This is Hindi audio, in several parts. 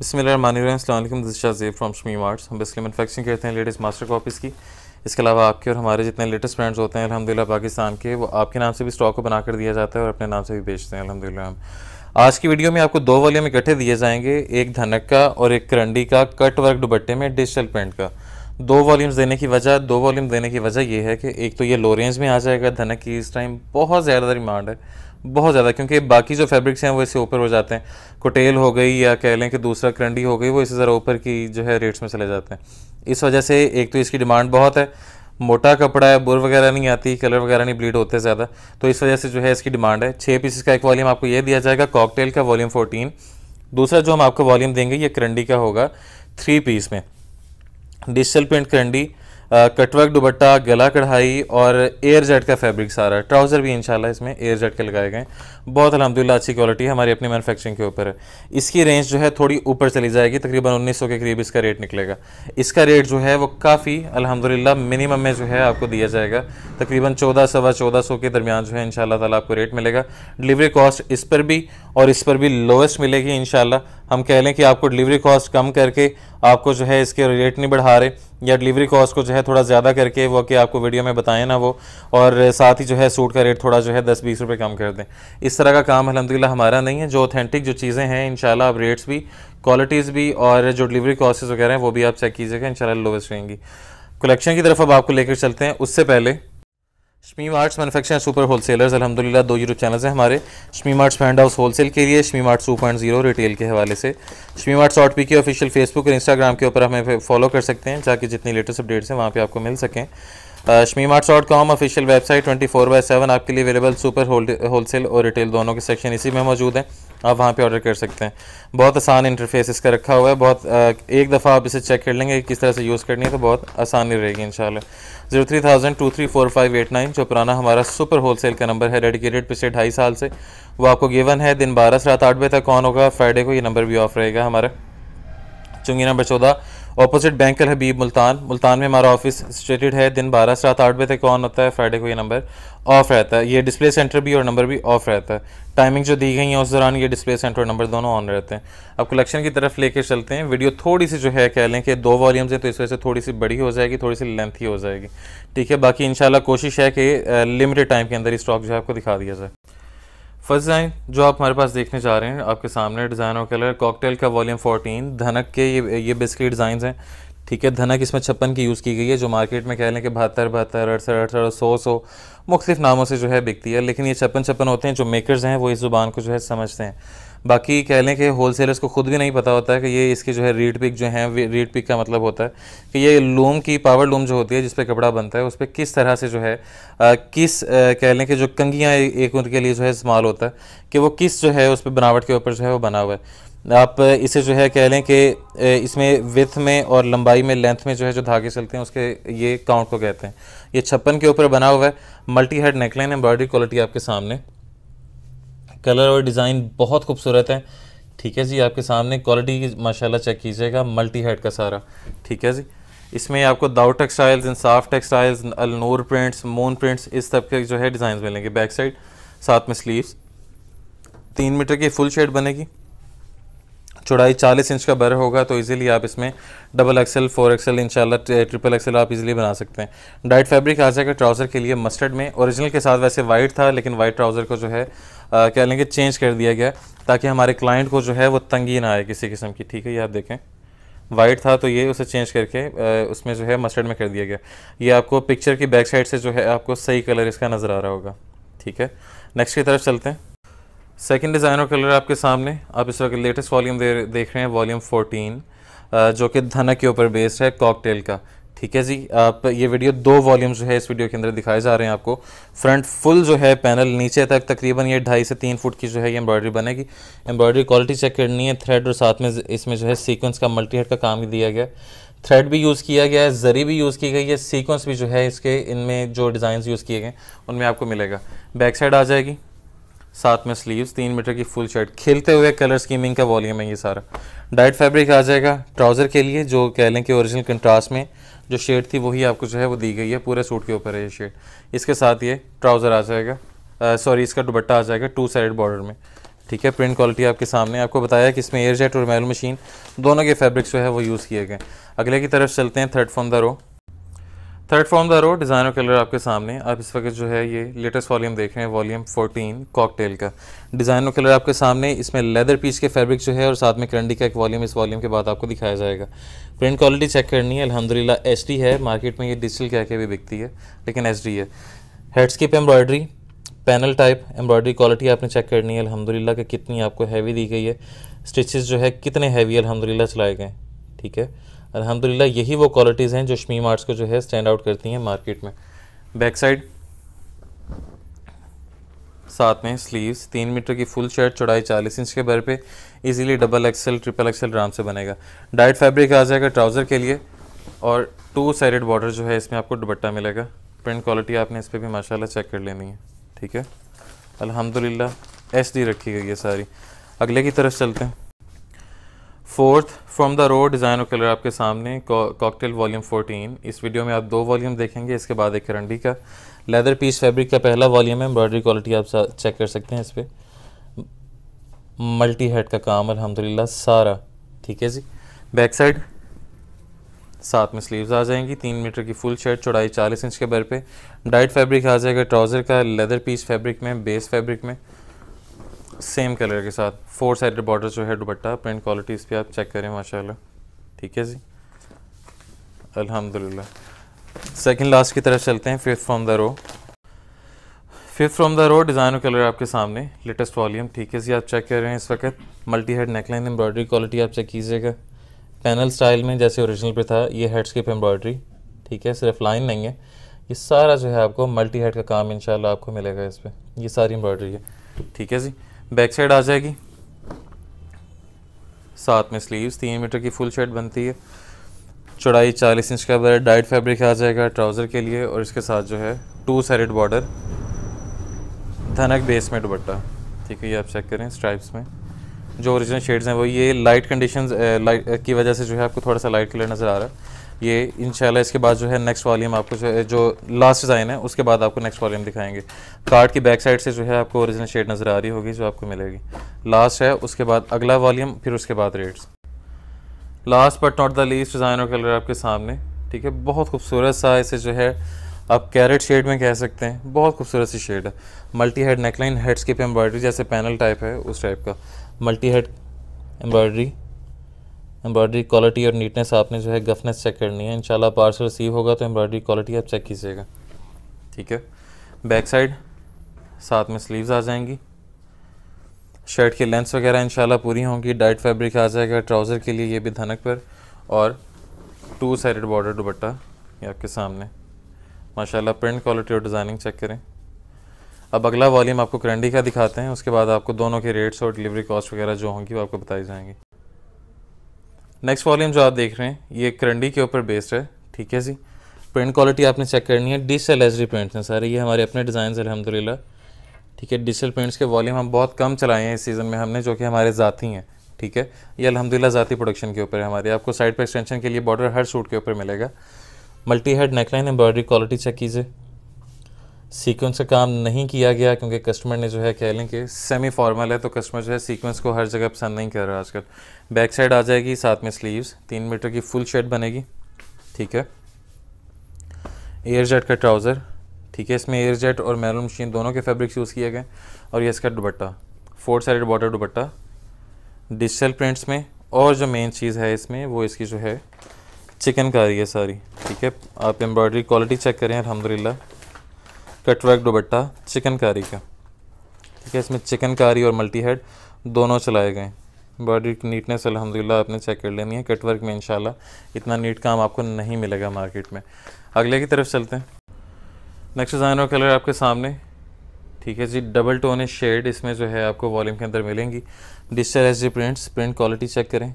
बसमिलकुम दिशाज़ेब फ्राम शमी मार्ट्स हम बेसिकली मैनुफैक्चरिंग करते हैं लेटेस्ट मास्टर कॉपीज़ की इसके अलावा आपके और हमारे जितने लेटेस्ट ब्रांड्स होते हैं अलहमदिल्ला पाकिस्तान के वो आपके नाम से भी स्टॉक को बनाकर दिया जाता है और अपने नाम से भी बेचते हैं अलहमदिल्ला हम आज की वीडियो में आपको दो वॉल्यूम इकट्ठे दिए जाएंगे एक धनक का और एक करंडी का कट वर्क दुबट्टे में डिजिटल पेंट का दो वॉल्यूम्स देने की वजह दो वॉल्यूम देने की वजह यह है कि एक तो ये लो रेंज में आ जाएगा धनक की इस टाइम बहुत ज़्यादा डिमांड है बहुत ज़्यादा क्योंकि बाकी जो फैब्रिक्स हैं वो इससे ऊपर हो जाते हैं कोटेल हो गई या कह लें कि दूसरा करंडी हो गई वो इससे ज़रा ऊपर की जो है रेट्स में चले जाते हैं इस वजह से एक तो इसकी डिमांड बहुत है मोटा कपड़ा है बुर वगैरह नहीं आती कलर वगैरह नहीं ब्लीड होते ज़्यादा तो इस वजह से जो है इसकी डिमांड है छः पीसेस का एक वॉल्यूम आपको ये दिया जाएगा कॉकटेल का वॉल्यूम फोर्टीन दूसरा जो हम आपको वॉल्यूम देंगे ये करंडी का होगा थ्री पीस में डिजिटल प्रिंट करंडी कटवर्क दुबट्टा गला कढ़ाई और एयर जेट का फैब्रिक सारा है ट्राउज़र भी इंशाल्लाह इसमें एयर जेट के लगाए गए बहुत अलहमदिल्ला अच्छी क्वालिटी है हमारी अपनी मैनुफेक्चरिंग के ऊपर है इसकी रेंज जो है थोड़ी ऊपर चली जाएगी तकरीबन उन्नीस के करीब इसका रेट निकलेगा इसका रेट जो है वो काफ़ी अलहमदिल्ला मिनिमम में जो है आपको दिया जाएगा तकरीबन चौदह सवा चौदह सौ के दरमियान जो है इन ताला आपको रेट मिलेगा डिलीवरी कॉस्ट इस पर भी और इस पर भी लोएस्ट मिलेगी इन हम कह लें कि आपको डिलीवरी कॉस्ट कम करके आपको जो है इसके रेट नहीं बढ़ा रहे या डिलीवरी कॉस्ट को जो है थोड़ा ज़्यादा करके वो कि आपको वीडियो में बताएं ना वो और साथ ही जो है सूट का रेट थोड़ा जो है दस बीस रुपये कम कर दें इस तरह का काम अलहमदिल्ला हमारा नहीं है जो ऑथेंटिक जो चीज़ें हैं इन आप रेट्स भी क्वालिटीज़ भी और जो डिलीवरी कॉस्ट वगैरह हैं वो भी आप चेक कीजिएगा इन लोवेस्ट रहेंगी कलेक्शन की तरफ अब आपको लेकर चलते हैं उससे पहले Shami marts manufacturer super wholesalers अलहमदिल्ला दो यूट्यूब चैनल्स हैं हमारे शमी मार्ट्स फैंड हाउस होलसेल के लिए Shami marts two point zero retail के हवाले से Shami marts dot P K official Facebook और इंस्टाग्राम के ऊपर हमें फॉलो कर सकते हैं जाकि जितनी लेटेस्ट अपडेट्स हैं वहाँ पर आपको मिल सकें Shami marts dot com official website twenty four by seven आपके लिए अवेलेबल सुपर होलसेल और रिटेल दोनों के सेक्शन इसी में मौजूद हैं आप वहाँ पे ऑर्डर कर सकते हैं बहुत आसान इंटरफेस इसका रखा हुआ है बहुत एक दफ़ा आप इसे चेक कर लेंगे किस तरह से यूज़ करनी है तो बहुत आसानी रहेगी इन zero three thousand two three four five eight nine जो पुराना हमारा सुपर होलसेल का नंबर है डेडिकेटेड पिछले ढाई साल से वो आपको गिवन है दिन बारह से रात आठ बजे तक कौन होगा फ्राइडे को ये नंबर भी ऑफ रहेगा हमारा चुंगी नंबर चौदह अपोजिट बैंक है हबीब मुल्तान मुल्तान में हमारा ऑफिस सिचुएटेड है दिन बारह से रात आठ बजे तक ऑन होता है फ्राइडे को ये नंबर ऑफ रहता है ये डिस्प्ले सेंटर भी और नंबर भी ऑफ रहता है टाइमिंग जो दी गई है उस दौरान ये डिस्प्ले सेंटर और नंबर दोनों ऑन रहते हैं अब कलेक्शन की तरफ लेके चलते हैं वीडियो थोड़ी सी जो है कह लें कि दो वॉल्यूम्स हैं तो इस वजह से थोड़ी सी बड़ी हो जाएगी थोड़ी सी लेंथी हो जाएगी ठीक है बाकी इंशाल्लाह कोशिश है कि लिमिटेड टाइम के अंदर ही स्टॉक जो है आपको दिखा दिया जाए फर्स्ट डिज़ाइन जो आप हमारे पास देखने जा रहे हैं आपके सामने डिज़ाइन और कलर कॉकटेल का वॉल्यूम 14 धनक के ये ये बेसिकली डिज़ाइन हैं ठीक है धनक इसमें छप्पन की यूज़ की गई है जो मार्केट में कह लें कि बहत्तर बहत्तर अड़सठ अड़सठ सौ सौ मुख्तफ नामों से जो है बिकती है लेकिन ये छप्पन छप्पन होते हैं जो मेकर्स हैं वो इस ज़ुबान को जो है समझते हैं बाकी कह लें कि होल सेलर्स को खुद भी नहीं पता होता है कि ये इसके जो है रीड पिक जो है रीड पिक का मतलब होता है कि ये लूम की पावर लूम जो होती है जिस पर कपड़ा बनता है उस पर किस तरह से जो है आ, किस आ, कह लें कि जो कंगियाँ एक उनके लिए जो है इस्तेमाल होता है कि वो किस जो है उस पर बनावट के ऊपर जो है वो बना हुआ है आप इसे जो है कह लें कि इसमें विथ में और लंबाई में लेंथ में जो है जो धागे चलते हैं उसके ये काउंट को कहते हैं ये छप्पन के ऊपर बना हुआ है multi head neckline embroidery quality आपके सामने कलर और डिज़ाइन बहुत खूबसूरत है ठीक है जी आपके सामने क्वालिटी की माशाल्लाह चेक कीजिएगा मल्टी हेड का सारा ठीक है जी इसमें आपको दाउ टेक्सटाइल्स साफ textiles Alnoor prints moon prints इस तब के जो है डिज़ाइन मिलेंगे बैक साइड साथ में स्लीव्स तीन मीटर की फुल शेड बनेगी चौड़ाई 40 इंच का बर होगा तो इजीली आप इसमें डबल एक्सेल फोर एक्सेल इनशाला ट्रिपल एक्सेल आप इजीली बना सकते हैं डाइट फैब्रिक आ जाएगा ट्राउज़र के लिए मस्टर्ड में ओरिजिनल के साथ वैसे वाइट था लेकिन वाइट ट्राउज़र को जो है कह लेंगे चेंज कर दिया गया ताकि हमारे क्लाइंट को जो है वो तंगी ना आए किसी किस्म की ठीक है ये आप देखें वाइट था तो ये उसे चेंज करके उसमें जो है मस्टर्ड में कर दिया गया ये आपको पिक्चर की बैक साइड से जो है आपको सही कलर इसका नज़र आ रहा होगा ठीक है नेक्स्ट की तरफ चलते हैं सेकेंड डिज़ाइन और कलर आपके सामने आप इस वक्त लेटेस्ट वॉल्यूम दे देख रहे हैं वॉल्यूम 14 जो कि धनक के ऊपर बेस्ड है कॉकटेल का ठीक है जी आप ये वीडियो दो वॉल्यूम जो है इस वीडियो के अंदर दिखाए जा रहे हैं आपको फ्रंट फुल जो है पैनल नीचे तक तकरीबन ये ढाई से तीन फुट की जो है ये एम्ब्रॉयडरी बनेगी एम्ब्रॉयडरी क्वालिटी चेक करनी है थ्रेड और साथ में इसमें जो है सीक्वेंस का मल्टी हेड का काम भी दिया गया थ्रेड भी यूज़ किया गया है जरी भी यूज़ की गई है सीक्वेंस भी जो है इसके इनमें जो डिज़ाइन यूज़ किए गए उनमें आपको मिलेगा बैक साइड आ जाएगी साथ में स्लीव्स तीन मीटर की फुल शर्ट खिलते हुए कलर स्कीमिंग का वॉल्यूम है ये सारा डाइट फैब्रिक आ जाएगा ट्राउज़र के लिए जो कह लें कि ओरिजिनल कंट्रास्ट में जो शेड थी वही आपको जो है वो दी गई है पूरे सूट के ऊपर है ये शेड इसके साथ ये ट्राउज़र आ जाएगा सॉरी इसका दुबट्टा आ जाएगा टू साइड बॉर्डर में ठीक है प्रिंट क्वालिटी आपके सामने आपको बताया कि इसमें एयर जेट और मैल मशीन दोनों के फैब्रिक्स जो है वो यूज़ किए गए अगले की तरफ चलते हैं third from the row third form the row और कलर आपके सामने आप इस वक्त जो है ये लेटेस्ट वॉल्यूम देख रहे हैं वॉल्यूम 14 कॉकटेल का और कलर आपके सामने इसमें लेदर पीस के फैब्रिक जो है और साथ में करंडी का एक वॉल्यूम इस वॉल्यूम के बाद आपको दिखाया जाएगा प्रिंट क्वालिटी चेक करनी है अलहमदिल्ला एच है मार्केट में ये डिजिटल कह के भी बिकती है लेकिन एच है हेडस्किप embroidery panel type embroidery quality आपने चेक करनी है अलहमदिल्ला कि कितनी आपको हैवी दी गई है स्टिचेज़ जो है कितने हैवी अलहमदिल्ला चलाए गए ठीक है अलहमदिल्ला यही वो क्वालिटीज़ हैं जो शमी मार्ट्स को जो है स्टैंड आउट करती हैं मार्केट में बैक साइड साथ में स्लीव्स तीन मीटर की फुल शर्ट चौड़ाई चालीस इंच के भर पे easily double axel triple axel आराम से बनेगा डाइट फैब्रिक आ जाएगा ट्राउज़र के लिए और टू साइडेड बॉर्डर जो है इसमें आपको दुबट्टा मिलेगा प्रिंट क्वालिटी आपने इस पर भी माशाल्लाह चेक कर लेनी है ठीक है अलहमदिल्ला एस रखी गई है सारी अगले की तरफ चलते हैं फोर्थ फ्रॉम द रोड डिज़ाइनो कलर आपके सामने कॉकटेल वॉल्यूम 14 इस वीडियो में आप दो वॉल्यूम देखेंगे इसके बाद एक करंडी का लेदर पीस फैब्रिक का पहला वॉल्यूम है एम्ब्रॉयडरी क्वालिटी आप चेक कर सकते हैं इस पर मल्टी हेड का काम अल्हम्दुलिल्लाह सारा ठीक है जी बैक साइड साथ में स्लीव्स आ जाएंगी तीन मीटर की फुल शर्ट चौड़ाई चालीस इंच के बर पे डाइट फैब्रिक आ जाएगा ट्राउज़र का लेदर पीस फैब्रिक में बेस फैब्रिक में सेम कलर के साथ फोर साइड बॉर्डर जो है दुपट्टा प्रिंट क्वालिटी इस पर आप चेक करें माशाल्लाह ठीक है जी अल्हम्दुलिल्लाह सेकंड लास्ट की तरफ चलते हैं fifth from the row fifth from the row design colour आपके सामने लेटेस्ट वॉल्यूम ठीक है जी आप चेक कर रहे हैं इस वक्त multi head neckline embroidery quality आप चेक कीजिएगा पैनल स्टाइल में जैसे ओरिजिनल पे था ये हेड स्किप एम्ब्रॉयडरी ठीक है सिर्फ लाइन नहीं है ये सारा जो है आपको मल्टी हेड का काम इन आपको मिलेगा इस पर ये सारी एम्ब्रॉयडरी है ठीक है जी बैक साइड आ जाएगी साथ में स्लीव्स तीन मीटर की फुल शर्ट बनती है चौड़ाई चालीस इंच का बड़ा डाइट फैब्रिक आ जाएगा ट्राउज़र के लिए और इसके साथ जो है टू साइड बॉर्डर धनक बेस में दुबट्टा ठीक है ये आप चेक करें स्ट्राइप्स में जो ओरिजिनल शेड्स हैं वो ये लाइट कंडीशंस लाइट की वजह से जो है आपको थोड़ा सा लाइट कलर नज़र आ रहा है ये इन इसके बाद जो है नेक्स्ट वॉल्यूम आपको जो, जो लास्ट डिज़ाइन है उसके बाद आपको नेक्स्ट वॉल्यूम दिखाएंगे कार्ड की बैक साइड से जो है आपको ओरिजिनल शेड नज़र आ रही होगी जो आपको मिलेगी लास्ट है उसके बाद अगला वॉल्यूम फिर उसके बाद rates last but not the least design और कलर आपके सामने ठीक है बहुत खूबसूरत सा इसे जो है आप कैरेट शेड में कह सकते हैं बहुत खूबसूरत सी शेड है मल्टी हेड नेकलाइन हेड्स की एम्ब्रॉयडरी जैसे पैनल टाइप है उस टाइप का multi head embroidery embroidery quality और नीटनेस आपने जो है गफनेस चेक करनी है इनशाला पार्सल रिसीव होगा तो एम्ब्रॉयडरी क्वालिटी आप चेक कीजिएगा ठीक है बैक साइड साथ में स्लीव्स आ जाएंगी शर्ट की लेंथ वगैरह इनशाला पूरी होंगी डाइट फैब्रिक आ जाएगा ट्राउज़र के लिए ये भी धनक पर और टू साइड बॉर्डर दुपट्टा ये आपके सामने माशाल्लाह प्रिंट क्वालिटी और डिज़ाइनिंग चेक करें अब अगला वॉल्यूम आपको करंडी का दिखाते हैं उसके बाद आपको दोनों के रेट्स और डिलीवरी कॉस्ट वगैरह जो होंगी वो आपको बताई जाएंगी नेक्स्ट वॉल्यूम जो आप देख रहे हैं ये करंडी के ऊपर बेस्ड है ठीक है जी प्रिंट क्वालिटी आपने चेक करनी है डिसल एच डी प्रिंट्स हैं सारे ये हमारे अपने डिज़ाइन अलहमदिल्ला ठीक है डिसल प्रिंट्स के वॉल्यूम हम बहुत कम चलाए हैं इस सीज़न में हमने जो कि हमारे ज़ाती हैं ठीक है ये अलहमदिल्ला ज़ाती प्रोडक्शन के ऊपर है हमारे आपको साइड पर एक्सटेंशन के लिए बॉर्डर हर सूट के ऊपर मिलेगा multi head neckline embroidery quality check कीजिए सीक्वेंस का काम नहीं किया गया क्योंकि कस्टमर ने जो है कह लें कि सेमी फॉर्मल है तो कस्टमर जो है सीक्वेंस को हर जगह पसंद नहीं कर रहा आजकल बैक साइड आ जाएगी साथ में स्लीव्स तीन मीटर की फुल शर्ट बनेगी ठीक है एयर जेट का ट्राउज़र ठीक है इसमें एयर जेट और मैरून मशीन दोनों के फैब्रिक्स यूज़ किए गए और ये इसका दुपट्टा फोर साइड बॉर्डर दुपट्टा डिजिटल प्रिंट्स में और जो मेन चीज़ है इसमें वो इसकी जो है चिकनकारी है सारी ठीक है आप एम्ब्रॉयडरी क्वालिटी चेक करें अलहमदिल्ला कटवर्क दुबट्टा चिकनकारी का ठीक है इसमें चिकनकारी और मल्टी हेड दोनों चलाए गए बॉडी की नीटनेस अलहमदिल्ला आपने चेक कर लेनी है कटवर्क में इनशाला इतना नीट काम आपको नहीं मिलेगा मार्केट में अगले की तरफ चलते हैं नेक्स्ट डिज़ाइन और कलर आपके सामने ठीक है जी डबल टोन शेड इसमें जो है आपको वॉल्यूम के अंदर मिलेंगी digital H prints print quality check करें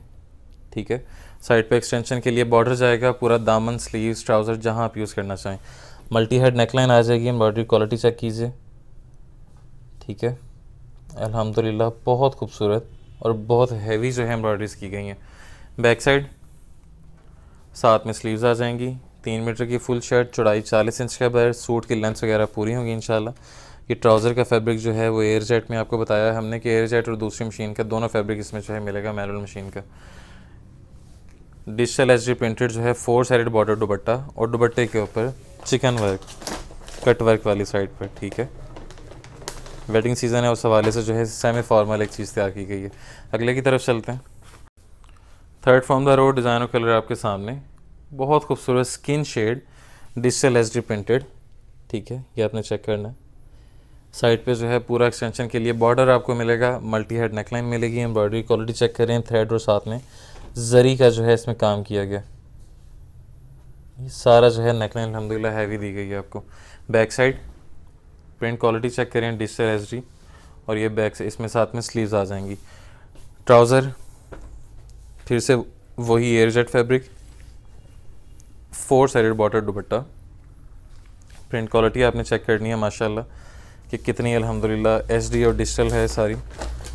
ठीक है साइड पे एक्सटेंशन के लिए बॉर्डर जाएगा पूरा दामन स्लीव्स ट्राउज़र जहाँ आप यूज़ करना चाहें मल्टी हेड नेकलाइन आ जाएगी एम्ब्रॉयडरी क्वालिटी चेक कीजिए ठीक है अल्हम्दुलिल्लाह बहुत खूबसूरत और बहुत हैवी जो है एम्ब्रॉयडरीज की गई हैं बैक साइड साथ में स्लीव्स आ जाएंगी तीन मीटर की फुल शर्ट चौड़ाई चालीस इंच का बैर सूट की लेंथ वगैरह पूरी होंगी इन ये ट्राउज़र का फैब्रिक जो है वो एयर जेट में आपको बताया हमने कि एयर जेट और दूसरी मशीन का दोनों फैब्रिक इसमें जो है मिलेगा मैनुअल मशीन का डिजिटल एच प्रिंटेड जो है फोर साइड बॉर्डर दुबट्टा और दुबट्टे के ऊपर चिकन वर्क कट वर्क वाली साइड पर ठीक है वेडिंग सीज़न है उस हवाले से जो है सेमी फॉर्मल एक चीज़ तैयार की गई है अगले की तरफ चलते हैं third form the road design और कलर आपके सामने बहुत खूबसूरत skin shade digital H D printed ठीक है ये आपने चेक करना है साइड पे जो है पूरा एक्सटेंशन के लिए बॉर्डर आपको मिलेगा मल्टी हेड नेकलाइन मिलेगी एम्ब्रॉयडरी क्वालिटी चेक करें थ्रेड और साथ में जरी का जो है इसमें काम किया गया ये सारा जो है नेकलाइन अलहमदिल्ला हैवी दी गई है आपको back side print quality check करें डिजिटल एस और ये बैक इसमें साथ में स्लीव्स आ जाएंगी ट्राउज़र फिर से वही air jet fabric four sided border दुपट्टा प्रिंट क्वालिटी आपने चेक करनी है माशाल्लाह कि कितनी अल्हम्दुलिल्लाह डी और डिजिटल है सारी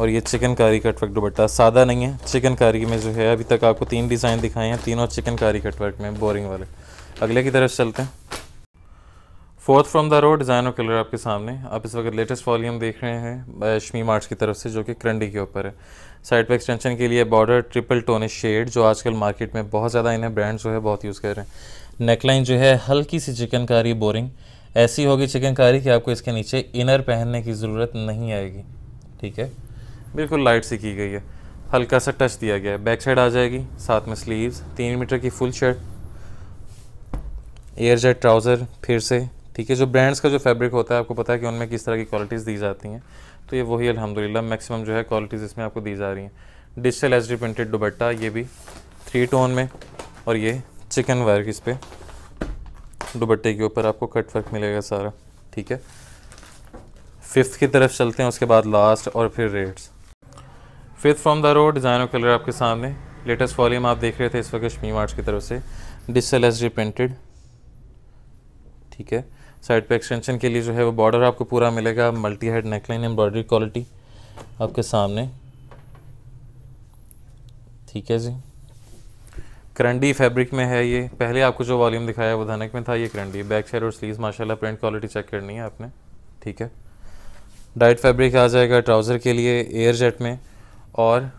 और ये चिकनकारी कटवर्क दुपट्टा सादा नहीं है चिकनकारी में जो है अभी तक आपको तीन डिज़ाइन दिखाए हैं तीनों चिकनकारी कटवर्क में बोरिंग वाले अगले की तरफ चलते हैं fourth from the row design और कलर आपके सामने आप इस वक्त लेटेस्ट वॉल्यूम देख रहे हैं शमी मार्च की तरफ से जो कि करंडी के ऊपर है साइड पर एक्सटेंशन के लिए बॉर्डर ट्रिपल टोनिश शेड जो आजकल मार्केट में बहुत ज़्यादा इन्हें ब्रांड जो है बहुत यूज़ कर रहे हैं नेकलाइन जो है हल्की सी चिकनकारी बोरिंग ऐसी होगी चिकनकारी कि आपको इसके नीचे इनर पहनने की ज़रूरत नहीं आएगी ठीक है बिल्कुल लाइट सी की गई है हल्का सा टच दिया गया है बैक साइड आ जाएगी साथ में स्लीव्स तीन मीटर की full shirt air jet trouser फिर से ठीक है जो ब्रांड्स का जो फैब्रिक होता है आपको पता है कि उनमें किस तरह की क्वालिटीज़ दी जाती हैं तो ये वही अलहमदिल्ला मैक्सिमम जो है क्वालिटीज़ इसमें आपको दी जा रही हैं डिजिटल एच डी प्रिंटेड दुबट्टा ये भी थ्री टोन में और ये चिकन वर्क इस पर दुबट्टे के ऊपर आपको कट वर्क मिलेगा सारा ठीक है फिफ्थ की तरफ चलते हैं उसके बाद लास्ट और फिर rates fifth from the road design और कलर आपके सामने लेटेस्ट वॉल्यूम आप देख रहे थे इस वक्त कश्मी मार्च की तरफ से डिजिटल एच डी प्रिंटेड ठीक है साइड पे एक्सटेंशन के लिए जो है वो बॉर्डर आपको पूरा मिलेगा multi head neckline embroidery quality आपके सामने ठीक है जी करंडी फैब्रिक में है ये पहले आपको जो वॉल्यूम दिखाया वो धनक में था ये करंडी बैक साइड और स्लीव माशाल्लाह प्रिंट क्वालिटी चेक करनी है आपने ठीक है डाइट फैब्रिक आ जाएगा ट्राउज़र के लिए एयर जेट में और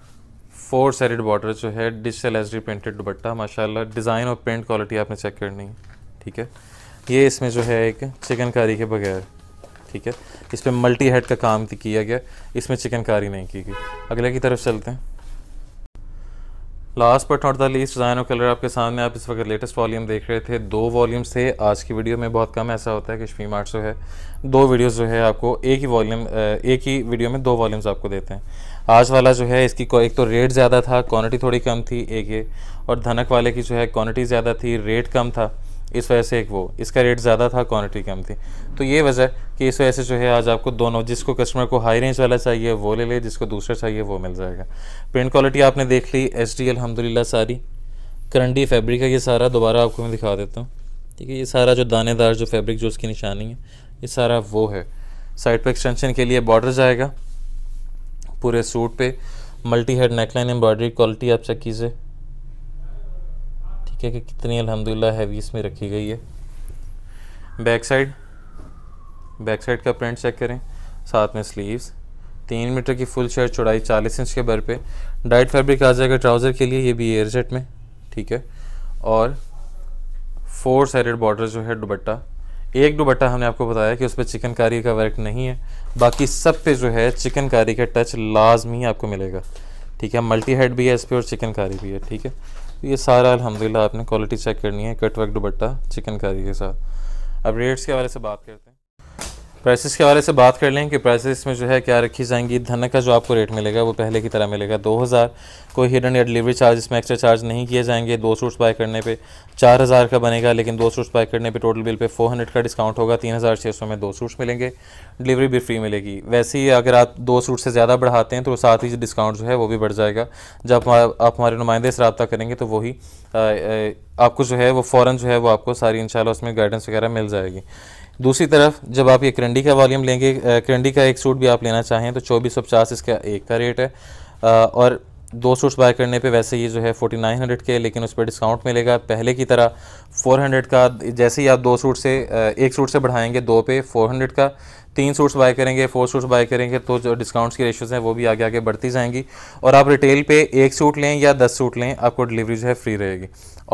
फोर साइड बॉर्डर जो है डिजिटल एच प्रिंटेड दुबट्टा माशाल्लाह डिज़ाइन और प्रिंट क्वालिटी आपने चेक करनी है ठीक है ये इसमें जो है एक चिकनकारी के बगैर ठीक है इस पर मल्टी हेड का काम तो किया गया इसमें चिकनकारी नहीं की गई अगले की तरफ चलते हैं last but not the least design of colour आपके सामने आप इस वक्त लेटेस्ट वॉल्यूम देख रहे थे दो वॉल्यूम्स थे आज की वीडियो में बहुत कम ऐसा होता है कि श्री आठ है दो वीडियोज़ जो है आपको एक ही वॉल्यूम एक ही वीडियो में दो वॉल्यूम्स आपको देते हैं आज वाला जो है इसकी एक तो रेट ज़्यादा था क्वान्टिटी थोड़ी कम थी एक ये और धनक वाले की जो है क्वान्टिटी ज़्यादा थी रेट कम था इस वजह से एक वो इसका रेट ज़्यादा था क्वांटिटी कम थी तो ये वजह कि इस वजह से जो है आज आपको दोनों जिसको कस्टमर को हाई रेंज वाला चाहिए वो ले ले जिसको दूसरा चाहिए वो मिल जाएगा प्रिंट क्वालिटी आपने देख ली एच डी अलहमदिल्ला सारी करंडी फैब्रिक है ये सारा दोबारा आपको मैं दिखा देता हूँ ठीक है ये सारा जो दानेदार जो फैब्रिक जो उसकी निशानी है ये सारा वो है साइड पर एक्सटेंशन के लिए बॉर्डर जाएगा पूरे सूट पे multi head neckline embroidery quality आप चेक कीजिए देखिए कि कितनी अलहमदिल्ला हैवी इसमें रखी गई है बैक साइड बैक साइड का प्रिंट चेक करें साथ में स्लीव्स तीन मीटर की फुल शर्ट चौड़ाई चालीस इंच के बर पे डाइट फैब्रिक आ जाएगा ट्राउज़र के लिए ये भी एयर जेट में ठीक है और फोर साइडेड बॉर्डर जो है दुबट्टा एक दुबट्टा हमने आपको बताया कि उस पर चिकनकारी का वर्क नहीं है बाकी सब पे जो है चिकनकारी का टच लाजमी आपको मिलेगा ठीक है मल्टी हेड भी है इस पर और चिकनकारी भी है ठीक है तो ये सारा अलहमदिल्ला आपने क्वालिटी चेक करनी है कटवर्क दुबट्टा चिकनकारी के साथ अब रेट्स के हवाले से बात करते हैं प्राइसेस के हवाले से बात कर लें कि प्राइसेस में जो है क्या रखी जाएंगी धनक का जो आपको रेट मिलेगा वो पहले की तरह मिलेगा दो हज़ार कोई हिडन या डिलीवरी चार्ज इसमें एक्स्ट्रा चार्ज नहीं किए जाएंगे दो सूट्स बाय करने पे चार हज़ार का बनेगा लेकिन दो सूट्स बाय करने पे टोटल बिल पे फोर हंड्रेड का डिस्काउंट होगा तीन हज़ार छः सौ में दो सूट्स मिलेंगे डिलीवरी भी फ्री मिलेगी वैसे ही अगर आप दो सूट से ज़्यादा बढ़ाते हैं तो साथ ही डिस्काउंट जो है वो भी बढ़ जाएगा जब आप हमारे नुमाइंदे से रबता करेंगे तो वही आपको जो है वो फ़ौरन जो है वो आपको सारी इन उसमें गाइडेंस वगैरह मिल जाएगी दूसरी तरफ जब आप ये करंडी का वॉल्यूम लेंगे करंडी का एक सूट भी आप लेना चाहें तो चौबीस इसका एक का रेट है और दो सूट्स बाय करने पे वैसे ये जो है 4900 के लेकिन उस पर डिस्काउंट मिलेगा पहले की तरह 400 का जैसे ही आप दो सूट से एक सूट से बढ़ाएंगे दो पे 400 का तीन सूट्स बाय करेंगे फोर सूट्स बाय करेंगे तो जो डिस्काउंट्स की रेशोज़ हैं वो भी आगे आगे बढ़ती जाएंगी और आप रिटेल पे एक सूट लें या दस सूट लें आपको डिलीवरी जो है फ्री रहेगी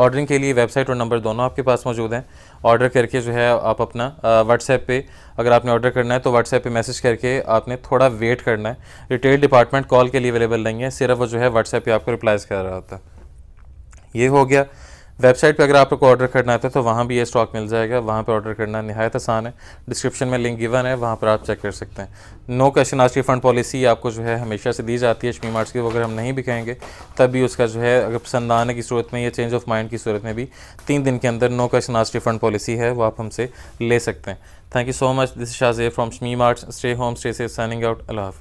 ऑर्डरिंग के लिए वेबसाइट और नंबर दोनों आपके पास मौजूद हैं ऑर्डर करके जो है आप अपना व्हाट्सएप पे अगर आपने ऑर्डर करना है तो व्हाट्सएप पे मैसेज करके आपने थोड़ा वेट करना है रिटेल डिपार्टमेंट कॉल के लिए अवेलेबल नहीं है सिर्फ वो जो है व्हाट्सएप पे आपको रिप्लाइज कर रहा होता है ये हो गया वेबसाइट पे अगर आप लोग को ऑर्डर करना है तो वहाँ भी ये स्टॉक मिल जाएगा वहाँ पर ऑर्डर करना नहायत आसान है डिस्क्रिप्शन में लिंक गिवन है वहाँ पर आप चेक कर सकते हैं नो आज की फंड पॉलिसी आपको जो है हमेशा से दी जाती है शमी मार्ट्स की वो अगर हम नहीं भी कहेंगे तब भी उसका जो है अगर पसंद आने की सूरत में या चेंज ऑफ माइंड की सूरत में भी तीन दिन के अंदर नो आज की फंड पॉलिसी है वो आप हमसे ले सकते हैं thank you so much this शाजे from Shami marts stay home stay से साइनिंग आउट अल्लाह